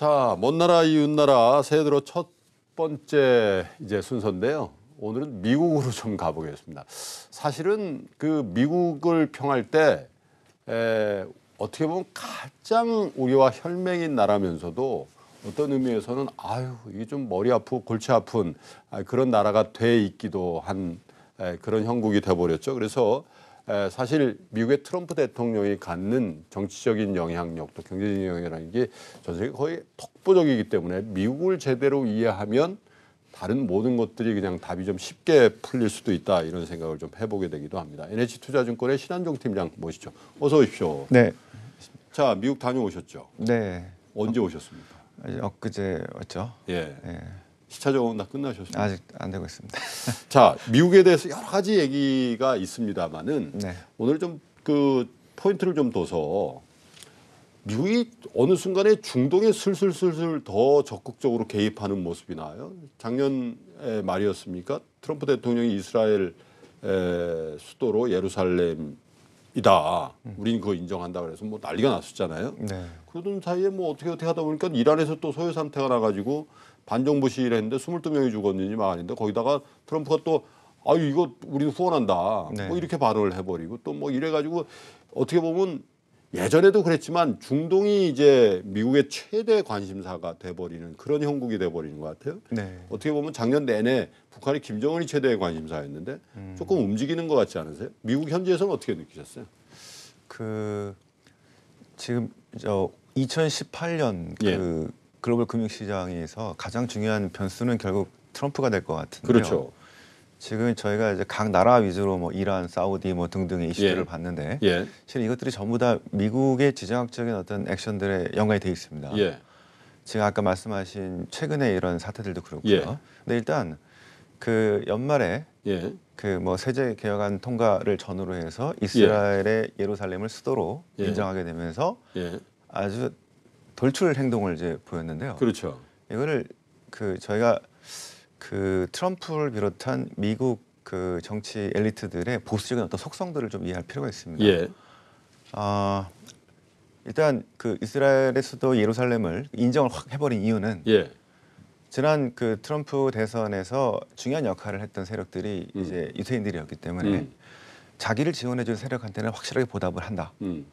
자, 먼 나라 이웃 나라 새해 들어 첫 번째 이제 순서인데요. 오늘은 미국으로 좀 가보겠습니다. 사실은 그 미국을 평할 때 에, 어떻게 보면 가장 우리와 혈맹인 나라면서도 어떤 의미에서는 아유 이게 좀 머리 아프고 골치 아픈 아, 그런 나라가 돼 있기도 한 그런 형국이 돼버렸죠. 그래서 사실 미국의 트럼프 대통령이 갖는 정치적인 영향력도 경제적인 영향이라는 게전 세계 거의 독보적이기 때문에 미국을 제대로 이해하면 다른 모든 것들이 그냥 답이 좀 쉽게 풀릴 수도 있다 이런 생각을 좀 해보게 되기도 합니다. NH투자증권의 신한종 팀장 모시죠. 어서 오십시오. 네. 자 미국 다녀오셨죠. 네. 언제 오셨습니까? 엊그제였죠. 어, 예. 예. 시차 적응 다 끝나셨습니까? 아직 안 되고 있습니다. 자, 미국에 대해서 여러 가지 얘기가 있습니다만은 네. 오늘 좀 그 포인트를 좀 둬서 미국이 어느 순간에 중동에 슬슬슬슬 더 적극적으로 개입하는 모습이 나요. 작년 말이었습니까? 트럼프 대통령이 이스라엘 수도로 예루살렘이다. 음. 우린 그거 인정한다 그래서 뭐 난리가 났었잖아요. 네. 그러던 사이에 뭐 어떻게 어떻게 하다 보니까 이란에서 또 소요 상태가 나가지고 반정부시를 위 했는데 22명이 죽었는지 말인데 거기다가 트럼프가 또 아유 이거 우리는 후원한다 네. 뭐 이렇게 발언을 해버리고 또 뭐 이래가지고 어떻게 보면 예전에도 그랬지만 중동이 이제 미국의 최대 관심사가 돼버리는 그런 형국이 돼버리는 것 같아요. 네. 어떻게 보면 작년 내내 북한이 김정은이 최대의 관심사였는데 음. 조금 움직이는 것 같지 않으세요? 미국 현지에서는 어떻게 느끼셨어요? 그 지금 저 2018년 그 예. 그 글로벌 금융시장에서 가장 중요한 변수는 결국 트럼프가 될 것 같은데요. 그렇죠. 지금 저희가 이제 각 나라 위주로 뭐 이란, 사우디 뭐 등등의 이슈들을 예. 봤는데 예. 실 이것들이 전부 다 미국의 지정학적인 어떤 액션들에 연관이 돼 있습니다. 예. 지금 아까 말씀하신 최근에 이런 사태들도 그렇고요. 예. 근데 일단 그 연말에 예. 그뭐 세제 개혁안 통과를 전후로 해서 이스라엘의 예. 예루살렘을 수도로 예. 인정하게 되면서 예. 아주 돌출 행동을 이제 보였는데요. 그렇죠. 이거를 그 저희가 그 트럼프를 비롯한 미국 그 정치 엘리트들의 보수적인 어떤 속성들을 좀 이해할 필요가 있습니다. 예. 아 일단 그 이스라엘의 수도 예루살렘을 인정을 확 해버린 이유는 예. 지난 그 트럼프 대선에서 중요한 역할을 했던 세력들이 음. 이제 유태인들이었기 때문에 음. 자기를 지원해준 세력한테는 확실하게 보답을 한다. 음.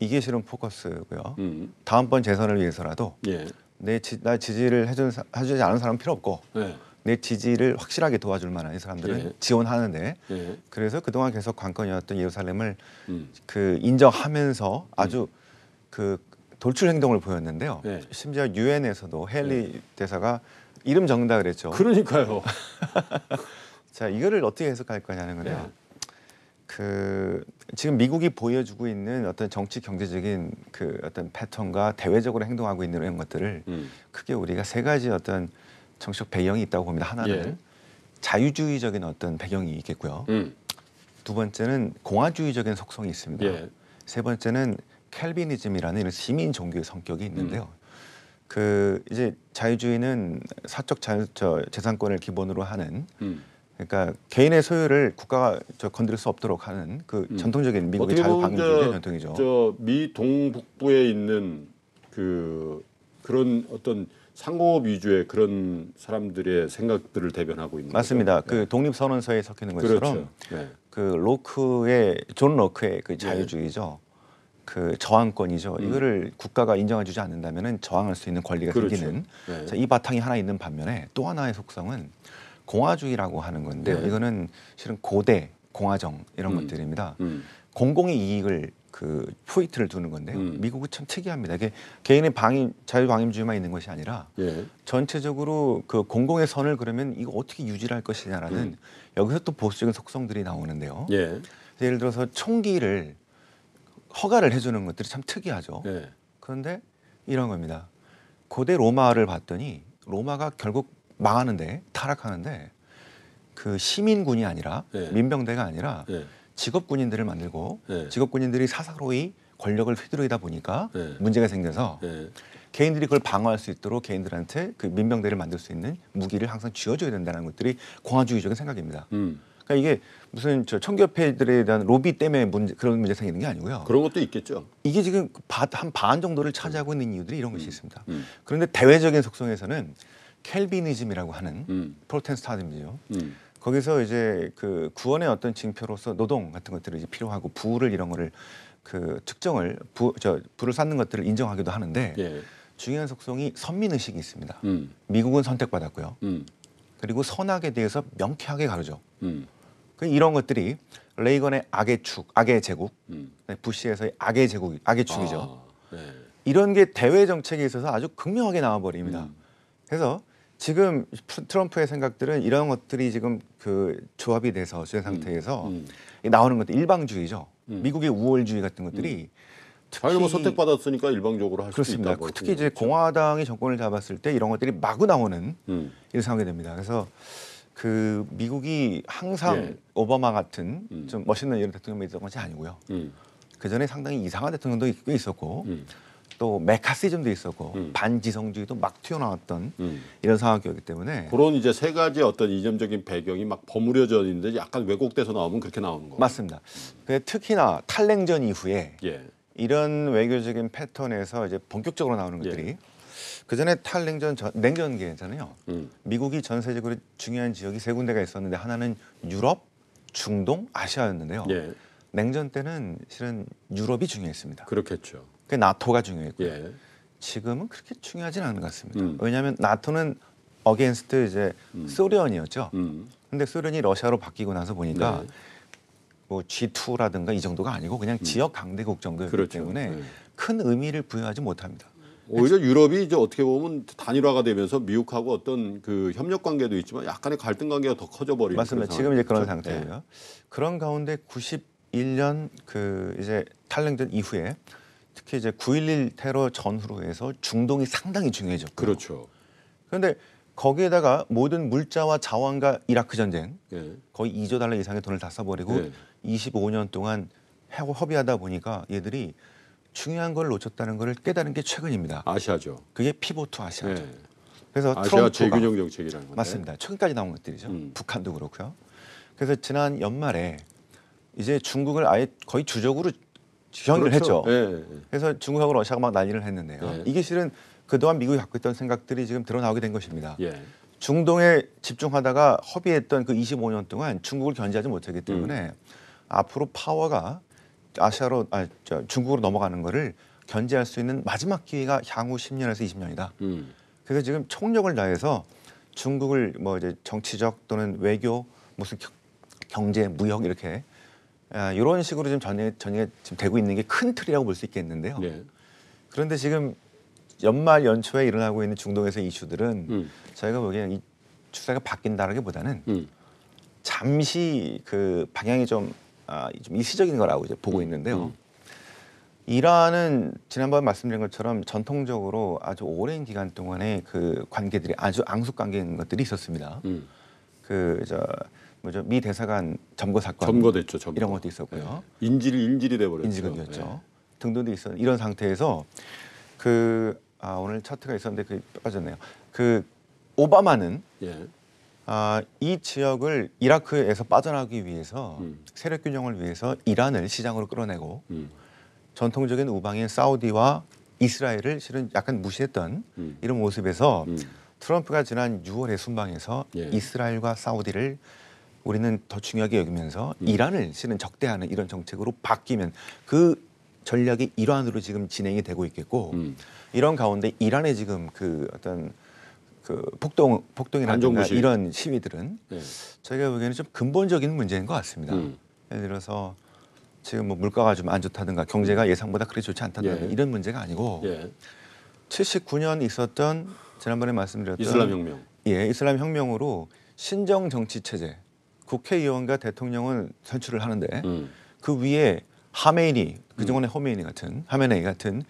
이게 실은 포커스고요. 음. 다음번 재선을 위해서라도 예. 내 지, 나 지지를 해준, 해주지 않은 사람은 필요 없고 예. 내 지지를 확실하게 도와줄 만한 이 사람들은 예. 지원하는데 예. 그래서 그동안 계속 관건이었던 예루살렘을 음. 그 인정하면서 아주 그 돌출 행동을 보였는데요. 예. 심지어 유엔에서도 헨리 예. 대사가 이름 적는다 그랬죠. 그러니까요. 자 이거를 어떻게 해석할 거냐는 거데요 예. 그 지금 미국이 보여주고 있는 어떤 정치 경제적인 그 어떤 패턴과 대외적으로 행동하고 있는 이런 것들을 음. 크게 우리가 세 가지 어떤 정치적 배경이 있다고 봅니다. 하나는 예. 자유주의적인 어떤 배경이 있겠고요. 음. 두 번째는 공화주의적인 속성이 있습니다. 예. 세 번째는 캘비니즘이라는 이런 시민 종교의 성격이 있는데요. 음. 그 이제 자유주의는 사적 자유, 저, 재산권을 기본으로 하는 음. 그러니까 개인의 소유를 국가가 저 건드릴 수 없도록 하는 그 음. 전통적인 미국의 자유 방임주의 전통이죠. 저미 동북부에 있는 그 그런 어떤 상공업 위주의 그런 사람들의 생각들을 대변하고 있는 맞습니다. 거죠? 그 네. 독립 선언서에 적혀 있는 것처럼 그렇죠. 네. 그 로크의 존 로크의 그 네. 자유주의죠. 네. 그 저항권이죠. 음. 이거를 국가가 인정해주지 않는다면 저항할 수 있는 권리가 그렇죠. 생기는 네. 자, 이 바탕이 하나 있는 반면에 또 하나의 속성은 공화주의라고 하는 건데 네. 이거는 실은 고대 공화정 이런 음. 것들입니다. 음. 공공의 이익을 그 포인트를 두는 건데요. 음. 미국은 참 특이합니다. 이게 개인의 방임 자유 방임주의만 있는 것이 아니라 예. 전체적으로 그 공공의 선을 그러면 이거 어떻게 유지할 것이냐라는 음. 여기서 또 보수적인 속성들이 나오는데요. 예. 예를 들어서 총기를 허가를 해주는 것들이 참 특이하죠. 예. 그런데 이런 겁니다. 고대 로마를 봤더니 로마가 결국 망하는데 타락하는데 그 시민군이 아니라 예. 민병대가 아니라 예. 직업 군인들을 만들고 예. 직업 군인들이 사사로이 권력을 휘두르다 보니까 예. 문제가 생겨서 예. 개인들이 그걸 방어할 수 있도록 개인들한테 그 민병대를 만들 수 있는 무기를 항상 쥐어줘야 된다는 것들이 공화주의적인 생각입니다. 음. 그러니까 이게 무슨 저 청교협회들에 대한 로비 때문에 문제, 그런 문제 생기는 게 아니고요. 그런 것도 있겠죠. 이게 지금 한 반 정도를 차지하고 있는 이유들이 이런 것이 음. 있습니다. 음. 그런데 대외적인 속성에서는 켈비니즘이라고 하는 음. 프로텐스타트즘이죠 음. 거기서 이제 그 구원의 어떤 징표로서 노동 같은 것들이 이제 필요하고 부를 이런 거를 그 특정을 부, 저 부를 쌓는 것들을 인정하기도 하는데 예. 중요한 속성이 선민 의식이 있습니다. 음. 미국은 선택받았고요. 음. 그리고 선악에 대해서 명쾌하게 가르죠. 음. 그 이런 것들이 레이건의 악의 축, 악의 제국, 음. 네, 부시에서의 악의 제국, 악의 축이죠. 아, 네. 이런 게 대외 정책에 있어서 아주 극명하게 나와버립니다. 그래서 지금 트럼프의 생각들은 이런 것들이 지금 그 조합이 돼서 제 음, 상태에서 음, 음. 나오는 것들 일방주의죠. 음. 미국의 우월주의 같은 것들이 음. 자기가 뭐 선택받았으니까 일방적으로 할 수 있다. 고 특히 이제 공화당이 정권을 잡았을 때 이런 것들이 마구 나오는 음. 이런 상황이 됩니다. 그래서 그 미국이 항상 예. 오바마 같은 음. 좀 멋있는 이런 대통령이 있던 것이 아니고요. 음. 그 전에 상당히 이상한 대통령도 꽤 있었고. 음. 또 메카시즘도 있었고 음. 반지성주의도 막 튀어나왔던 음. 이런 상황이었기 때문에 그런 이제 세 가지 어떤 이념적인 배경이 막 버무려져 있는데 약간 왜곡돼서 나오면 그렇게 나오는 거 맞습니다. 특히나 탈냉전 이후에 예. 이런 외교적인 패턴에서 이제 본격적으로 나오는 것들이 예. 그 전에 탈냉전 전, 냉전기잖아요. 음. 미국이 전 세계적으로 중요한 지역이 세 군데가 있었는데 하나는 유럽, 중동, 아시아였는데요. 예. 냉전 때는 실은 유럽이 중요했습니다. 그렇겠죠. 그 나토가 중요했고요. 예. 지금은 그렇게 중요하진 않은 것 같습니다. 음. 왜냐하면 나토는 어게인스트 이제 음. 소련이었죠. 음. 근데 소련이 러시아로 바뀌고 나서 보니까 네. 뭐 G2라든가 이 정도가 아니고 그냥 음. 지역 강대국 정도였기 그렇죠. 때문에 네. 큰 의미를 부여하지 못합니다. 오히려 유럽이 이제 어떻게 보면 단일화가 되면서 미국하고 어떤 그 협력 관계도 있지만 약간의 갈등 관계가 더 커져 버리는 맞습니다. 지금 이제 그런 상태예요. 네. 그런 가운데 91년 그 이제 탈냉전 이후에 특히 이제 9.11 테러 전후로 해서 중동이 상당히 중요해졌고 그렇죠. 그런데 거기에다가 모든 물자와 자원과 이라크 전쟁 예. 거의 2조 달러 이상의 돈을 다 써버리고 예. 25년 동안 하고 하다 보니까 얘들이 중요한 걸 놓쳤다는 걸 깨달은 게 최근입니다. 아시아죠. 그게 피보트 아시아죠. 예. 그래서 아시아 트럼프가 재균형 정책이라는 건데. 맞습니다. 최근까지 나온 것들이죠. 음. 북한도 그렇고요. 그래서 지난 연말에 이제 중국을 아예 거의 주적으로 경기을 그렇죠. 했죠. 예, 그래서 중국하고 러시아가 막 난리를 했는데요. 예. 이게 실은 그동안 미국이 갖고 있던 생각들이 지금 드러나오게 된 것입니다. 예. 중동에 집중하다가 허비했던 그 25년 동안 중국을 견제하지 못하기 때문에 음. 앞으로 파워가 아시아로 아, 저, 중국으로 넘어가는 거를 견제할 수 있는 마지막 기회가 향후 10년에서 20년이다. 음. 그래서 지금 총력을 다해서 중국을 뭐 이제 정치적 또는 외교 무슨 경제 무역 이렇게 아, 이런 식으로 지금 전이 전이 지금 되고 있는 게 큰 틀이라고 볼 수 있겠는데요. 네. 그런데 지금 연말 연초에 일어나고 있는 중동에서 이슈들은 음. 저희가 보기에는 이 추세가 바뀐다라기보다는 음. 잠시 그 방향이 좀, 아, 좀 일시적인 거라고 이제 보고 음. 있는데요. 음. 이란은 지난번 말씀드린 것처럼 전통적으로 아주 오랜 기간 동안에 그 관계들이 아주 앙숙 관계인 것들이 있었습니다. 음. 그저 뭐죠 미 대사관 점거 사건 점거됐죠. 점거. 이런 것도 있었고요. 네. 인질이 인질이 돼버렸죠. 인질이었죠. 네. 등등도 있었 이런 상태에서 그 아, 오늘 차트가 있었는데 그 빠졌네요. 그 오바마는 예. 아, 이 지역을 이라크에서 빠져나기 위해서 음. 세력 균형을 위해서 이란을 시장으로 끌어내고 음. 전통적인 우방인 사우디와 이스라엘을 실은 약간 무시했던 음. 이런 모습에서 음. 트럼프가 지난 6월에 순방에서 예. 이스라엘과 사우디를 우리는 더 중요하게 여기면서 음. 이란을 실은 적대하는 이런 정책으로 바뀌면 그 전략의 일환으로 지금 진행이 되고 있겠고 음. 이런 가운데 이란의 지금 그 어떤 그 폭동 폭동이라든가 이런 시위들은 네. 저희가 보기에는 좀 근본적인 문제인 것 같습니다. 음. 예를 들어서 지금 뭐 물가가 좀 안 좋다든가 경제가 예상보다 그리 좋지 않다든가 예. 이런 문제가 아니고 예. 79년 있었던 지난번에 말씀드렸던 이슬람 혁명 예 이슬람 혁명으로 신정 정치 체제 국회의원과 대통령은 선출을 하는데 음. 그 위에 하메인이 그정원의 호메인이 같은 하메네이 같은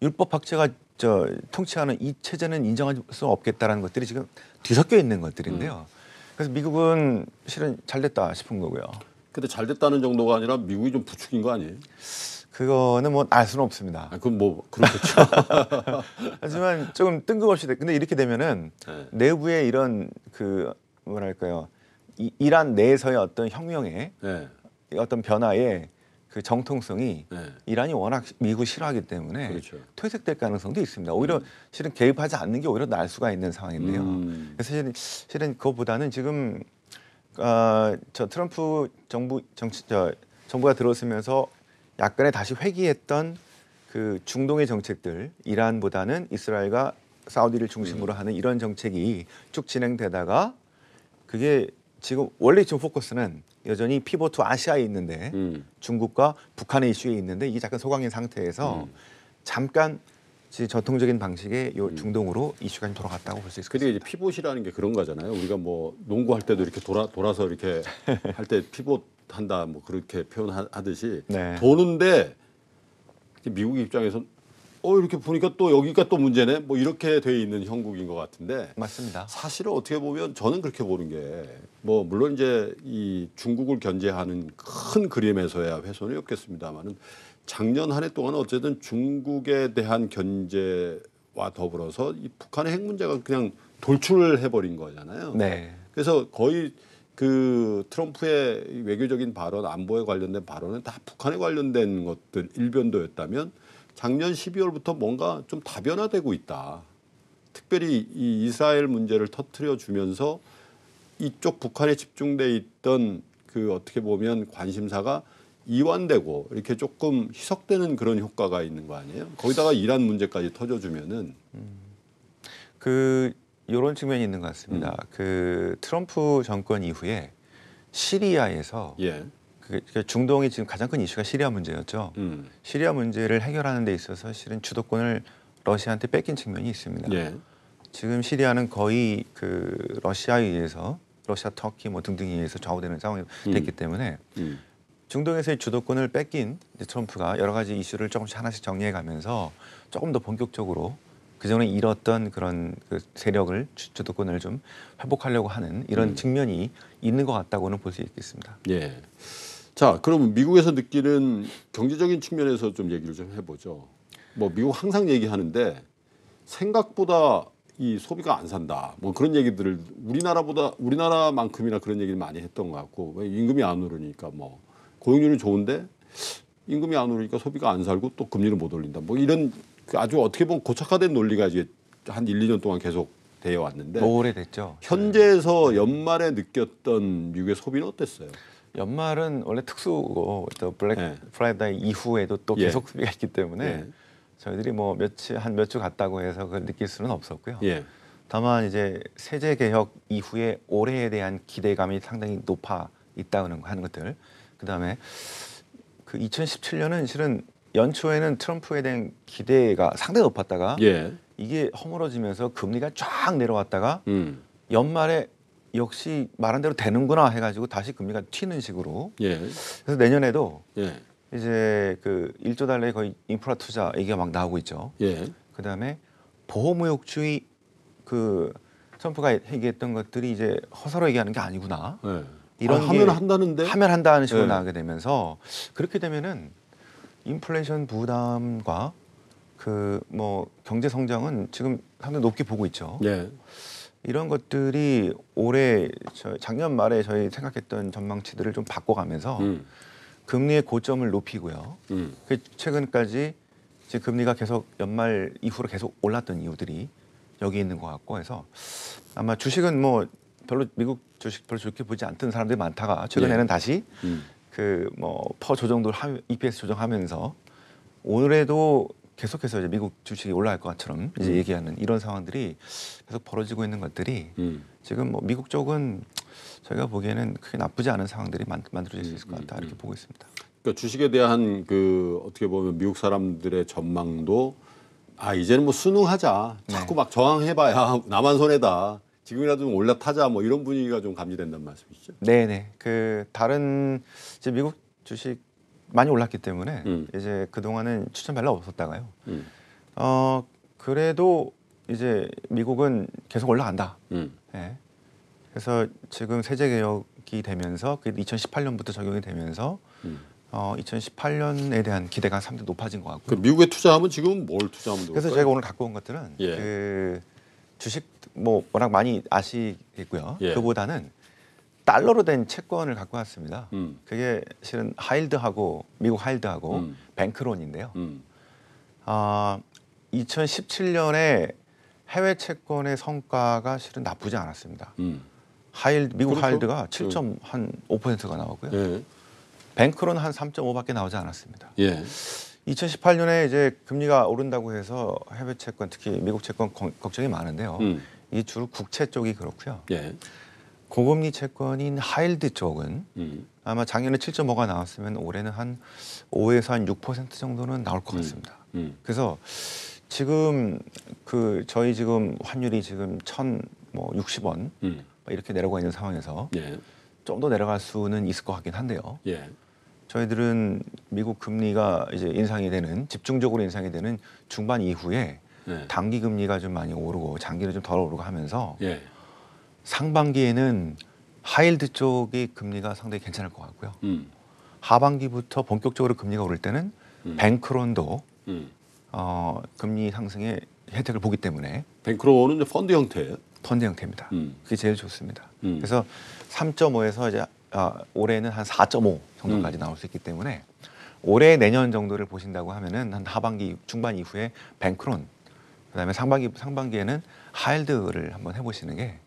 율법 학제가저 통치하는 이 체제는 인정할 수 없겠다라는 것들이 지금 뒤섞여 있는 것들인데요. 음. 그래서 미국은 실은 잘 됐다 싶은 거고요. 근데 잘 됐다는 정도가 아니라 미국이 좀 부추긴 거 아니에요? 그거는 뭐 알 수는 없습니다. 아, 그건 뭐 그렇겠죠. 하지만 조금 뜬금없이 근데 이렇게 되면은 네. 내부에 이런 그 뭐랄까요 이, 이란 내에서의 어떤 혁명의 네. 어떤 변화의 그 정통성이 네. 이란이 워낙 미국 싫어하기 때문에 그렇죠. 퇴색될 가능성도 있습니다. 오히려 음. 실은 개입하지 않는 게 오히려 날 수가 있는 상황인데요. 음. 그래서 실은, 실은 그것보다는 지금 어, 저 트럼프 정부 정치 저 정부가 들어오면서 약간의 다시 회귀했던 그 중동의 정책들 이란보다는 이스라엘과 사우디를 중심으로 음. 하는 이런 정책이 쭉 진행되다가 그게 지금 원래 지금 포커스는 여전히 피보투 아시아에 있는데 음. 중국과 북한의 이슈에 있는데 이게 약간 소강인 상태에서 음. 잠깐 전통적인 방식의 요 음. 중동으로 이슈가 좀 돌아갔다고 볼 수 있습니다. 근데 이제 피봇이라는 게 그런 거잖아요. 우리가 뭐 농구할 때도 이렇게 돌아 돌아서 이렇게 할 때 피봇 한다 뭐 그렇게 표현하듯이 네. 도는데 미국 입장에서 는어 이렇게 보니까 또 여기가 또 문제네. 뭐 이렇게 돼 있는 형국인 것 같은데. 맞습니다. 사실은 어떻게 보면 저는 그렇게 보는 게 뭐 물론 이제 이 중국을 견제하는 큰 그림에서야 훼손이 없겠습니다만은 작년 한 해 동안 어쨌든 중국에 대한 견제와 더불어서 이 북한의 핵 문제가 그냥 돌출을 해버린 거잖아요. 네. 그래서 거의 그 트럼프의 외교적인 발언, 안보에 관련된 발언은 다 북한에 관련된 것들 일변도였다면 작년 12월부터 뭔가 좀 다변화되고 있다. 특별히 이 이스라엘 문제를 터트려 주면서 이쪽 북한에 집중돼 있던 그 어떻게 보면 관심사가 이완되고 이렇게 조금 희석되는 그런 효과가 있는 거 아니에요? 거기다가 이란 문제까지 터져주면은 음. 그요런 측면이 있는 것 같습니다. 음. 그 트럼프 정권 이후에 시리아에서 예. 그, 그 중동이 지금 가장 큰 이슈가 시리아 문제였죠. 음. 시리아 문제를 해결하는 데 있어서 실은 주도권을 러시아한테 뺏긴 측면이 있습니다. 예. 지금 시리아는 거의 그 러시아에 의해서 러시아, 터키 뭐 등등에 의해서 좌우되는 상황이 음. 됐기 때문에 음. 중동에서의 주도권을 뺏긴 트럼프가 여러 가지 이슈를 조금씩 하나씩 정리해가면서 조금 더 본격적으로 그전에 잃었던 그런 그 세력을 주도권을 주좀 회복하려고 하는 이런 음. 측면이 있는 것 같다고는 볼 수 있겠습니다. 예. 자, 그러면 미국에서 느끼는 경제적인 측면에서 좀 얘기를 좀 해보죠. 뭐 미국 항상 얘기하는데 생각보다 이 소비가 안 산다. 뭐 그런 얘기들을 우리나라보다 우리나라만큼이나 그런 얘기를 많이 했던 것 같고 왜 임금이 안 오르니까 뭐 고용률은 좋은데 임금이 안 오르니까 소비가 안 살고 또 금리를 못 올린다. 뭐 이런 그 아주 어떻게 보면 고착화된 논리가 이제 한 1, 2년 동안 계속 되어 왔는데 오래됐죠. 현재에서 네. 연말에 느꼈던 미국의 소비는 어땠어요? 연말은 원래 특수고 또 블랙 예. 프라이데이 이후에도 또 예. 계속 수비가 있기 때문에 예. 저희들이 뭐 며칠 한 몇 주 갔다고 해서 그걸 느낄 수는 없었고요. 예. 다만 이제 세제 개혁 이후에 올해에 대한 기대감이 상당히 높아 있다는 하는 것들 그다음에 그 2017년은 실은 연초에는 트럼프에 대한 기대가 상당히 높았다가 예. 이게 허물어지면서 금리가 쫙 내려왔다가 음. 연말에 역시 말한 대로 되는구나 해가지고 다시 금리가 튀는 식으로. 예. 그래서 내년에도 예. 이제 그 1조 달러의 거의 인프라 투자 얘기가 막 나오고 있죠. 예. 그 다음에 보호무역주의 그 트럼프가 얘기했던 것들이 이제 허사로 얘기하는 게 아니구나. 예. 이런 아, 하면 한다는데 하면 한다는 식으로 예. 나오게 되면서 그렇게 되면은 인플레이션 부담과 그 뭐 경제 성장은 지금 상당히 높게 보고 있죠. 예. 이런 것들이 올해 저 작년 말에 저희 생각했던 전망치들을 좀 바꿔가면서 음. 금리의 고점을 높이고요. 음. 그 최근까지 이제 금리가 계속 연말 이후로 계속 올랐던 이유들이 여기 있는 것 같고 해서 아마 주식은 뭐 별로 미국 주식 별로 좋게 보지 않던 사람들이 많다가 최근에는 예. 다시 음. 그뭐 퍼 조정도 하, EPS 조정하면서 올해도 계속해서 이제 미국 주식이 올라갈 것처럼 이제 음. 얘기하는 이런 상황들이 계속 벌어지고 있는 것들이 음. 지금 뭐 미국 쪽은 저희가 보기에는 크게 나쁘지 않은 상황들이 만, 만들어질 수 음, 있을 것 같다 음, 이렇게 음. 보고 있습니다. 그러니까 주식에 대한 그 어떻게 보면 미국 사람들의 전망도 아 이제는 뭐 순응하자 네. 자꾸 네. 막 저항해봐야 나만 손해다 지금이라도 좀 올라타자 뭐 이런 분위기가 좀 감지된다는 말씀이시죠? 네네 네. 그 다른 이제 미국 주식 많이 올랐기 때문에 음. 이제 그 동안은 추천 별로 없었다가요. 음. 어 그래도 이제 미국은 계속 올라간다. 음. 예. 그래서 지금 세제 개혁이 되면서 그 2018년부터 적용이 되면서 음. 어 2018년에 대한 기대가 상당히 높아진 것 같고. 그 미국에 투자하면 지금 뭘 투자하면 될까요? 그래서 제가 오늘 갖고 온 것들은 예. 그 주식 뭐 워낙 많이 아시겠고요. 예. 그보다는 달러로 된 채권을 갖고 왔습니다. 음. 그게 실은 하일드하고 미국 하일드하고 음. 뱅크론인데요. 음. 아, 2017년에 해외 채권의 성과가 실은 나쁘지 않았습니다. 음. 하일드 미국 그렇죠? 하일드가 7.5%가 예. 나오고요. 예. 뱅크론 한 3.5밖에 나오지 않았습니다. 예. 2018년에 이제 금리가 오른다고 해서 해외 채권 특히 미국 채권 걱정이 많은데요. 음. 이 주로 국채 쪽이 그렇고요. 예. 고금리 채권인 하일드 쪽은 음. 아마 작년에 7.5가 나왔으면 올해는 한 5에서 한6% 정도는 나올 것 음. 같습니다. 음. 그래서 지금 그 저희 지금 환율이 지금 1,060원 뭐 음. 뭐 이렇게 내려가 있는 상황에서 예. 좀더 내려갈 수는 있을 것 같긴 한데요. 예. 저희들은 미국 금리가 이제 인상이 되는 집중적으로 인상이 되는 중반 이후에 예. 단기 금리가 좀 많이 오르고 장기는 좀 덜 오르고 하면서 예. 상반기에는 하일드 쪽이 금리가 상당히 괜찮을 것 같고요. 음. 하반기부터 본격적으로 금리가 오를 때는 음. 뱅크론도 음. 어, 금리 상승의 혜택을 보기 때문에 뱅크론은 이제 펀드 형태예요. 펀드 형태입니다. 음. 그게 제일 좋습니다. 음. 그래서 3.5에서 이제 아, 올해는 한 4.5 정도까지 음. 나올 수 있기 때문에 올해 내년 정도를 보신다고 하면은 한 하반기 중반 이후에 뱅크론 그다음에 상반기 상반기에는 하일드를 한번 해보시는 게.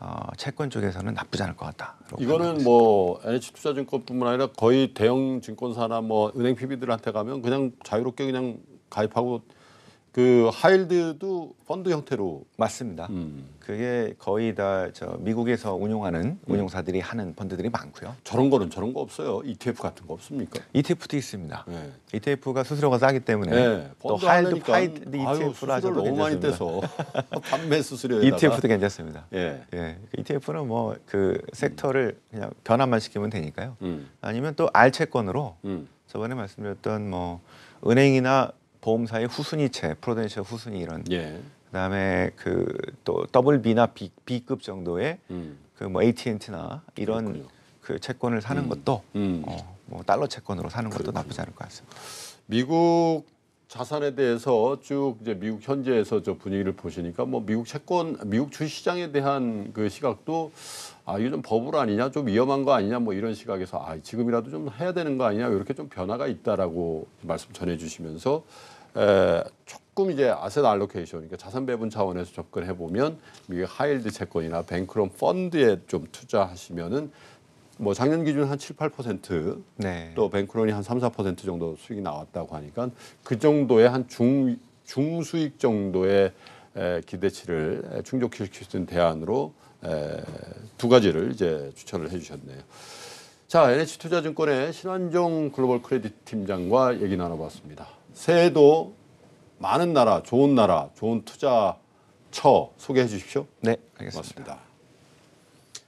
어, 채권 쪽에서는 나쁘지 않을 것 같다. 이거는 뭐 NH투자증권뿐만 아니라 거의 대형 증권사나 뭐 은행 PB들한테 가면 그냥 자유롭게 그냥 가입하고 그 하일드도 펀드 형태로 맞습니다. 음. 그게 거의 다 저 미국에서 운용하는 음. 운용사들이 하는 펀드들이 많고요. 저런 거는 저런 거 없어요. ETF 같은 거 없습니까? ETF도 있습니다. 네. ETF가 수수료가 싸기 때문에 네, 또 하일드 파일드 ETF라 하셔 너무 많이 떼서 판매 수수료에 ETF도 괜찮습니다. 예. 예. 그 ETF는 뭐 그 섹터를 음. 그냥 변화만 시키면 되니까요. 음. 아니면 또 알채권으로 음. 저번에 말씀드렸던 뭐 은행이나 보험사의 후순위채 프로덴셜 후순위 이런. 예. 그다음에 그또 더블 B나 B, B급 정도의 음. 그뭐 AT&T나 이런 그렇군요. 그 채권을 사는 음. 것도 음. 어, 뭐 달러 채권으로 사는 것도 그렇군요. 나쁘지 않을 것 같습니다. 미국 자산에 대해서 쭉 이제 미국 현지에서 저 분위기를 보시니까 뭐 미국 채권, 미국 주시장에 대한 그 시각도 아 이거 좀 버블 아니냐, 좀 위험한 거 아니냐, 뭐 이런 시각에서 아 지금이라도 좀 해야 되는 거 아니냐 이렇게 좀 변화가 있다라고 말씀 전해주시면서 에, 조금 이제 아셋 알로케이션, 그러니까 자산 배분 차원에서 접근해 보면 미국 하일드 채권이나 뱅크론 펀드에 좀 투자하시면은 뭐 작년 기준 한 7, 8%, 네. 또 뱅크론이 한 3, 4% 정도 수익이 나왔다고 하니까 그 정도의 한 중 중수익 정도의 에, 기대치를 충족시킬 수 있는 대안으로 에, 두 가지를 이제 추천을 해주셨네요. 자, NH투자증권의 신한종 글로벌 크레딧 팀장과 얘기 나눠봤습니다. 새해도 많은 나라, 좋은 나라, 좋은 투자처 소개해 주십시오. 네, 알겠습니다. 고맙습니다.